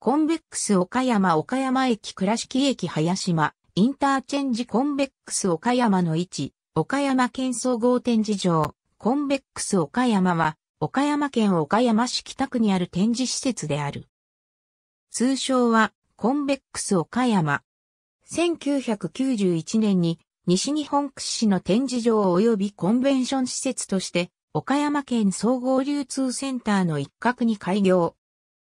コンベックス岡山岡山駅倉敷駅林間、インターチェンジコンベックス岡山の位置、岡山県総合展示場、コンベックス岡山は、岡山県岡山市北区にある展示施設である。通称は、コンベックス岡山。1991年に、西日本屈指の展示場及びコンベンション施設として、岡山県総合流通センターの一角に開業。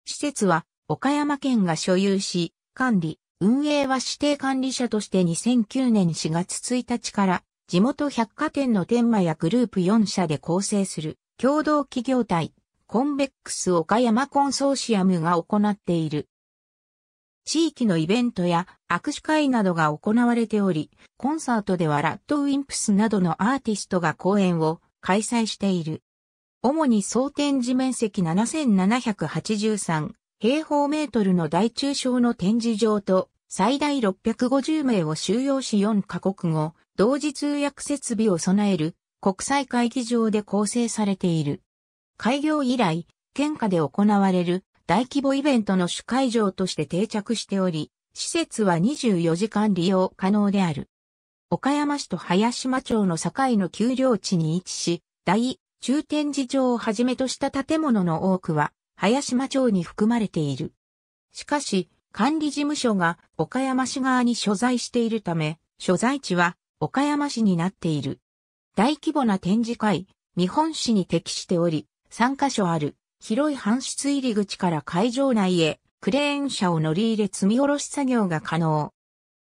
施設は、岡山県が所有し、管理、運営は指定管理者として2009年4月1日から地元百貨店の天満やグループ4社で構成する共同企業体コンベックス岡山コンソーシアムが行っている。地域のイベントや握手会などが行われており、コンサートではラッドウィンプスなどのアーティストが公演を開催している。主に総展示面積7783平方メートルの大中小の展示場と最大650名を収容し4カ国語、同時通訳設備を備える国際会議場で構成されている。開業以来、県下で行われる大規模イベントの主会場として定着しており、施設は24時間利用可能である。岡山市と林島町の境の丘陵地に位置し、大、中展示場をはじめとした建物の多くは、早島町に含まれている。しかし、管理事務所が岡山市側に所在しているため、所在地は岡山市になっている。大規模な展示会、日本市に適しており、3カ所ある広い搬出入り口から会場内へクレーン車を乗り入れ積み下ろし作業が可能。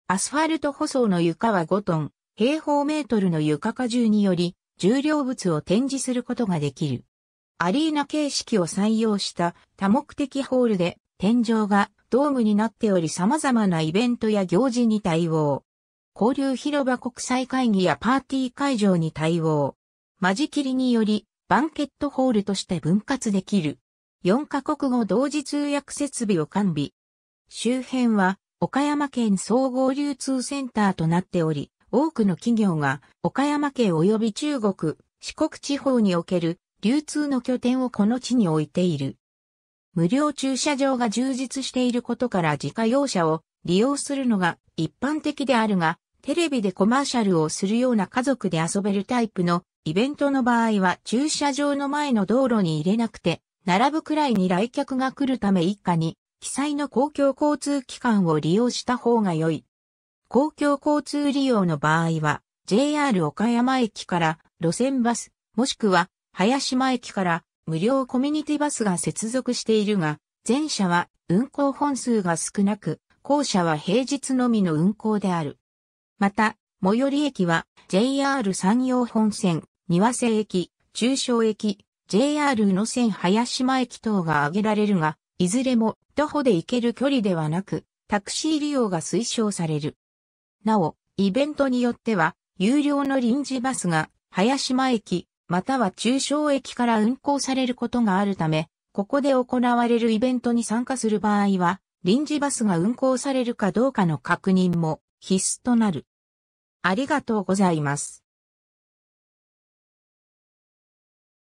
アスファルト舗装の床は5トン、平方メートルの床荷重により、重量物を展示することができる。アリーナ形式を採用した多目的ホールで天井がドームになっており様々なイベントや行事に対応。交流広場国際会議やパーティー会場に対応。間仕切りによりバンケットホールとして分割できる。4カ国語同時通訳設備を完備。周辺は岡山県総合流通センターとなっており、多くの企業が岡山県及び中国、四国地方における流通の拠点をこの地に置いている。無料駐車場が充実していることから自家用車を利用するのが一般的であるが、テレビでコマーシャルをするような家族で遊べるタイプのイベントの場合は駐車場の前の道路に入れなくて、並ぶくらいに来客が来るため一家に、記載の公共交通機関を利用した方が良い。公共交通利用の場合は、JR 岡山駅から路線バス、もしくは林間駅から無料コミュニティバスが接続しているが、前者は運行本数が少なく、後者は平日のみの運行である。また、最寄り駅は JR 山陽本線、庭瀬駅、中小駅、JR の線林間駅等が挙げられるが、いずれも徒歩で行ける距離ではなく、タクシー利用が推奨される。なお、イベントによっては、有料の臨時バスが、林間駅、または中小駅から運行されることがあるため、ここで行われるイベントに参加する場合は、臨時バスが運行されるかどうかの確認も必須となる。ありがとうございます。